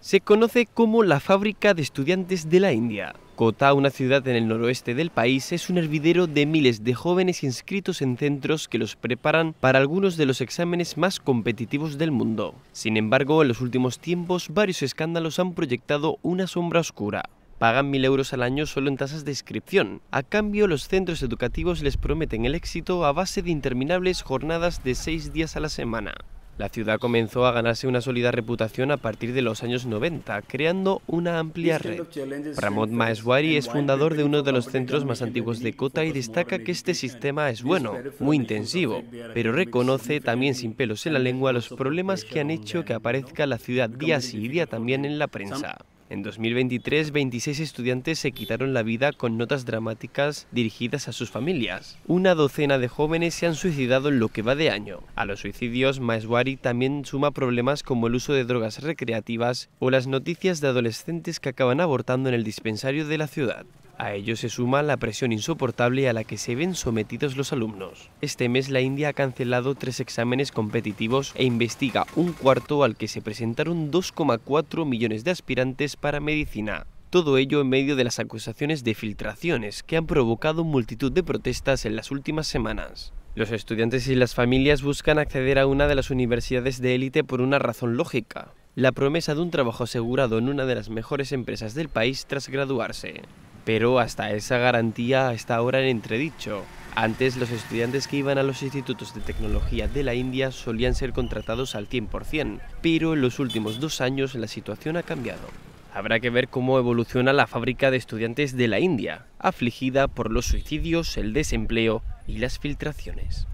se conoce como la fábrica de estudiantes de la India. Kota, una ciudad en el noroeste del país, es un hervidero de miles de jóvenes inscritos en centros que los preparan para algunos de los exámenes más competitivos del mundo. Sin embargo, en los últimos tiempos varios escándalos han proyectado una sombra oscura. Pagan mil euros al año solo en tasas de inscripción. A cambio, los centros educativos les prometen el éxito a base de interminables jornadas de seis días a la semana. La ciudad comenzó a ganarse una sólida reputación a partir de los años 90, creando una amplia este red. Pramod Maeswari es fundador de uno de los centros más antiguos de Kota y destaca que este sistema es bueno, muy intensivo, pero reconoce también sin pelos en la lengua los problemas que han hecho que aparezca la ciudad día sí y día también en la prensa. En 2023, 26 estudiantes se quitaron la vida con notas dramáticas dirigidas a sus familias. Una docena de jóvenes se han suicidado en lo que va de año. A los suicidios, Maeswari también suma problemas como el uso de drogas recreativas o las noticias de adolescentes que acaban abortando en el dispensario de la ciudad. A ello se suma la presión insoportable a la que se ven sometidos los alumnos. Este mes la India ha cancelado tres exámenes competitivos e investiga un cuarto al que se presentaron 2,4 millones de aspirantes para medicina. Todo ello en medio de las acusaciones de filtraciones que han provocado multitud de protestas en las últimas semanas. Los estudiantes y las familias buscan acceder a una de las universidades de élite por una razón lógica, la promesa de un trabajo asegurado en una de las mejores empresas del país tras graduarse pero hasta esa garantía está ahora en entredicho. Antes, los estudiantes que iban a los institutos de tecnología de la India solían ser contratados al 100%, pero en los últimos dos años la situación ha cambiado. Habrá que ver cómo evoluciona la fábrica de estudiantes de la India, afligida por los suicidios, el desempleo y las filtraciones.